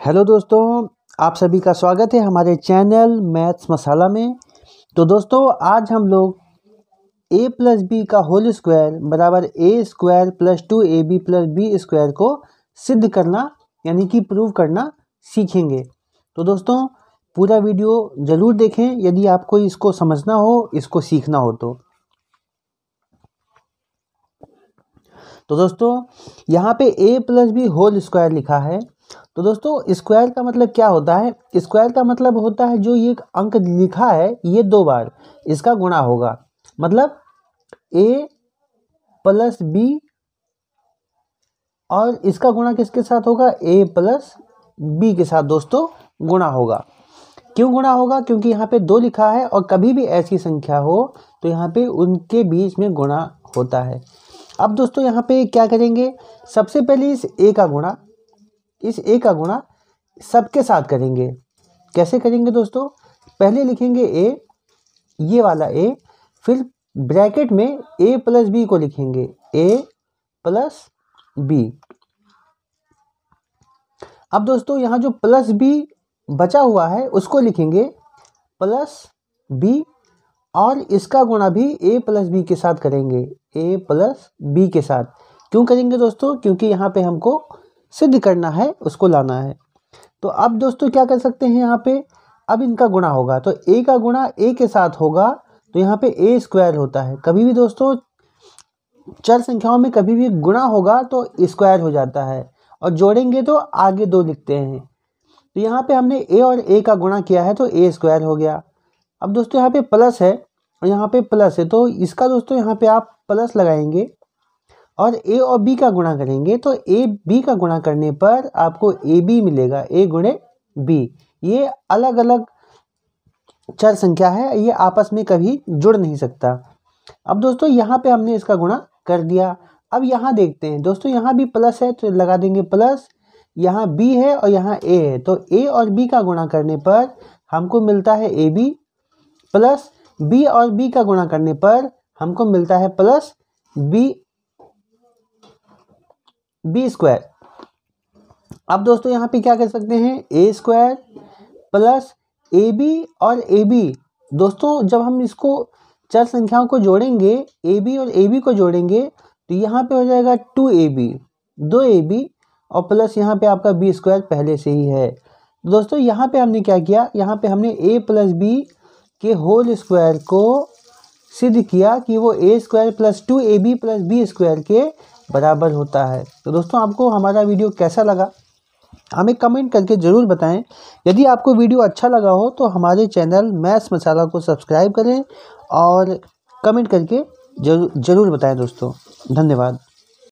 hello दोस्तों आप सभी का स्वागत है हमारे चैनल मैथ्स मसाला में तो दोस्तों आज हम लोग ए प्लस बी का होल स्क्वायर बराबर A square plus two A B plus B square को सिद्ध करना यानी कि प्रूव करना सीखेंगे तो दोस्तों पूरा वीडियो ज़रूर देखें यदि आपको इसको समझना हो इसको सीखना हो तो तो दोस्तों यहाँ पे A plus B whole square लिखा है तो दोस्तों स्क्वायर का मतलब क्या होता है स्क्वायर का मतलब होता है जो ये अंक लिखा है ये दो बार इसका गुणा होगा मतलब ए प्लस बी और इसका गुणा किसके साथ होगा ए प्लस बी के साथ दोस्तों गुणा होगा क्यों गुणा होगा क्योंकि यहाँ पे दो लिखा है और कभी भी ऐसी संख्या हो तो यहाँ पे उनके बीच में गुणा होता है अब दोस्तों यहाँ पे क्या करेंगे सबसे पहले इस ए का गुणा इस ए का गुणा सबके साथ करेंगे कैसे करेंगे दोस्तों पहले लिखेंगे ए ये वाला ए फिर ब्रैकेट में ए प्लस बी को लिखेंगे ए प्लस बी अब दोस्तों यहाँ जो प्लस बी बचा हुआ है उसको लिखेंगे प्लस बी और इसका गुणा भी ए प्लस बी के साथ करेंगे ए प्लस बी के साथ क्यों करेंगे दोस्तों क्योंकि यहाँ पे हमको सिद्ध करना है उसको लाना है तो अब दोस्तों क्या कर सकते हैं यहाँ पे अब इनका गुणा होगा तो ए का गुणा ए के साथ होगा तो यहाँ पे ए स्क्वायर होता है कभी भी दोस्तों चार संख्याओं में कभी भी गुणा होगा तो स्क्वायर हो जाता है और जोड़ेंगे तो आगे दो लिखते हैं तो यहाँ पे हमने ए और ए का गुणा किया है तो ए स्क्वायर हो गया अब दोस्तों यहाँ पे प्लस है और यहाँ पे प्लस है तो इसका दोस्तों यहाँ पे आप प्लस लगाएंगे और ए और बी का गुणा करेंगे तो ए बी का गुणा करने पर आपको ए बी मिलेगा ए गुणे बी ये अलग अलग चर संख्या है ये आपस में कभी जुड़ नहीं सकता अब दोस्तों यहाँ पे हमने इसका गुणा कर दिया अब यहाँ देखते हैं दोस्तों यहाँ भी प्लस है तो लगा देंगे प्लस यहाँ बी है और यहाँ ए है तो ए और बी का गुणा करने पर हमको मिलता है ए बी प्लस बी और बी का गुणा करने पर हमको मिलता है प्लस बी बी स्क्वायर अब दोस्तों यहाँ पे क्या कर सकते हैं A square plus A B और ए बी दोस्तों जब हम इसको चार संख्याओं को जोड़ेंगे ए बी और ए बी को जोड़ेंगे तो यहाँ पे हो जाएगा टू ए बी दो ए बी और प्लस यहाँ पे आपका बी स्क्वायर पहले से ही है दोस्तों यहाँ पे हमने क्या किया यहाँ पे हमने ए प्लस बी के होल स्क्वायर को सिद्ध किया कि वो A square plus two A B plus B square के बराबर होता है तो दोस्तों आपको हमारा वीडियो कैसा लगा हमें कमेंट करके ज़रूर बताएं यदि आपको वीडियो अच्छा लगा हो तो हमारे चैनल मैथ्स मसाला को सब्सक्राइब करें और कमेंट करके जरूर जरूर बताएं दोस्तों धन्यवाद